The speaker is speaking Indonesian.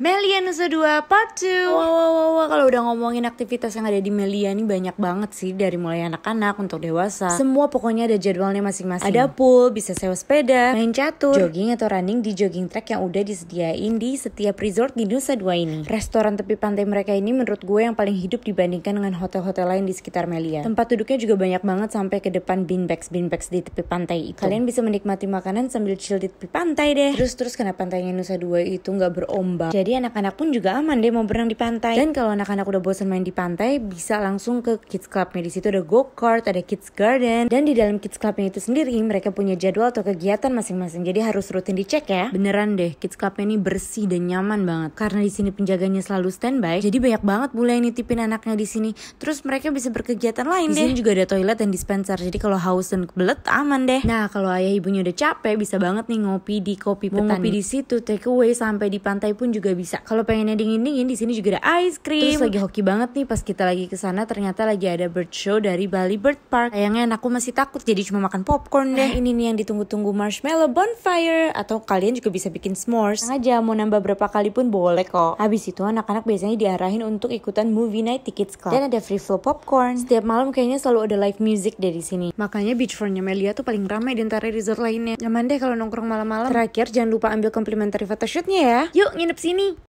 Melia Nusa 2 Part 2 wow, wow, wow, wow. Kalau udah ngomongin aktivitas yang ada di Melia ini banyak banget sih Dari mulai anak-anak untuk dewasa Semua pokoknya ada jadwalnya masing-masing Ada pool, bisa sewa sepeda, main catur Jogging atau running di jogging track yang udah disediain di setiap resort di Nusa Dua ini Restoran tepi pantai mereka ini menurut gue yang paling hidup dibandingkan dengan hotel-hotel lain di sekitar Melia Tempat duduknya juga banyak banget sampai ke depan beanbags-beanbags di tepi pantai itu Kalian bisa menikmati makanan sambil chill di tepi pantai deh Terus-terus karena pantainya Nusa Dua itu nggak berombak Jadi jadi anak-anak pun juga aman deh mau berenang di pantai. Dan kalau anak-anak udah bosan main di pantai, bisa langsung ke kids clubnya. Di situ ada go-kart, ada kids garden. Dan di dalam kids clubnya itu sendiri, mereka punya jadwal atau kegiatan masing-masing. Jadi harus rutin dicek ya. Beneran deh, kids clubnya ini bersih dan nyaman banget. Karena di sini penjaganya selalu standby, jadi banyak banget bule yang nitipin anaknya di sini. Terus mereka bisa berkegiatan lain deh. Di sini juga ada toilet dan dispenser. Jadi kalau haus dan kebelet, aman deh. Nah, kalau ayah ibunya udah capek, bisa banget nih ngopi di kopi petani. Mau ngopi di situ, take away sampai di pantai pun juga bisa. Kalau pengennya dingin dingin di sini juga ada ice cream. Terus lagi hoki banget nih pas kita lagi ke sana ternyata lagi ada bird show dari Bali Bird Park. Sayangnya aku masih takut jadi cuma makan popcorn deh. Eh, ini nih yang ditunggu-tunggu marshmallow bonfire atau kalian juga bisa bikin s'mores. Yang aja mau nambah berapa kali pun boleh kok. Habis itu anak-anak biasanya diarahin untuk ikutan movie night tickets club dan ada free flow popcorn. Setiap malam kayaknya selalu ada live music dari sini. Makanya Beachfrontnya Melia tuh paling ramai di antara resort lainnya. Nyaman deh kalau nongkrong malam-malam. Terakhir jangan lupa ambil complimentary photoshootnya ya. Yuk nginep sini. me.